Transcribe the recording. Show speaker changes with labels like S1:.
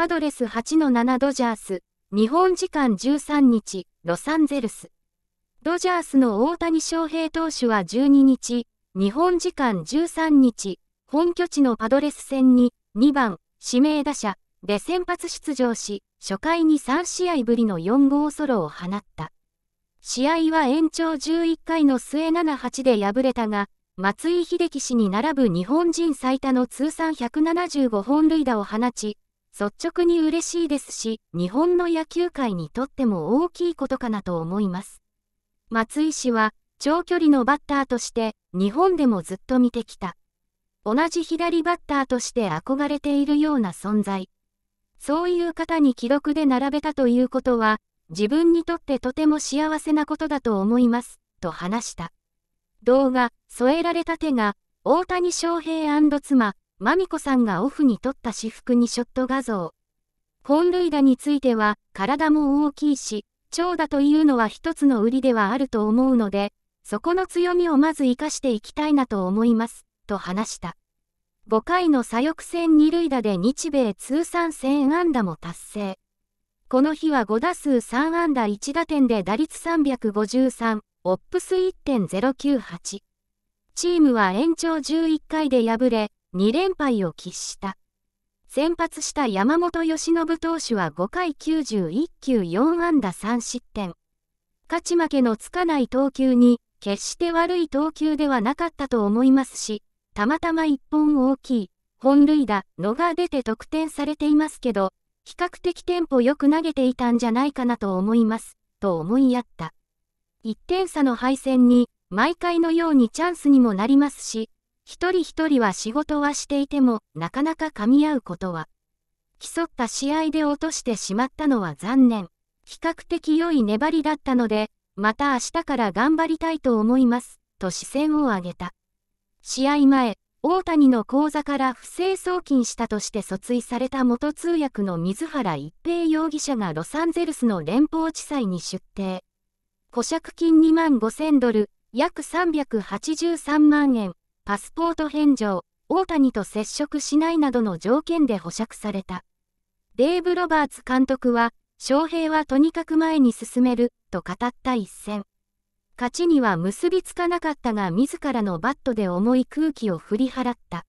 S1: パドレス8-7ドジャース、日本時間13日、ロサンゼルス。ドジャースの大谷翔平投手は12日、日本時間13日、本拠地のパドレス戦に2番指名打者で先発出場し、初回に3試合ぶりの4号ソロを放った。試合は延長11回の末7-8で敗れたが、松井秀喜氏に並ぶ日本人最多の通算175本塁打を放ち、率直に嬉しいですし、日本の野球界にとっても大きいことかなと思います。松井氏は、長距離のバッターとして、日本でもずっと見てきた。同じ左バッターとして憧れているような存在。そういう方に記録で並べたということは、自分にとってとても幸せなことだと思います、と話した。動画、添えられた手が、大谷翔平妻、マミコさんがオフに撮った私服にショット画像。本塁打については、体も大きいし、長打というのは一つの売りではあると思うので、そこの強みをまず活かしていきたいなと思います、と話した。5回の左翼戦二塁打で日米通算1000安打も達成。この日は5打数3安打1打点で打率353、オップス1.098。チームは延長11回で敗れ、2連敗を喫した。先発した山本由伸投手は5回91球4安打3失点。勝ち負けのつかない投球に、決して悪い投球ではなかったと思いますし、たまたま1本大きい、本塁打のが出て得点されていますけど、比較的テンポよく投げていたんじゃないかなと思います、と思いやった。1点差の敗戦に、毎回のようにチャンスにもなりますし、一人一人は仕事はしていても、なかなか噛み合うことは。競った試合で落としてしまったのは残念。比較的良い粘りだったので、また明日から頑張りたいと思います、と視線を上げた。試合前、大谷の口座から不正送金したとして訴追された元通訳の水原一平容疑者がロサンゼルスの連邦地裁に出廷。保釈金2万5000ドル、約383万円、パスポート返上、大谷と接触しないなどの条件で保釈された。デーブ・ロバーツ監督は、翔平はとにかく前に進める、と語った一戦。勝ちには結びつかなかったが自らのバットで重い空気を振り払った。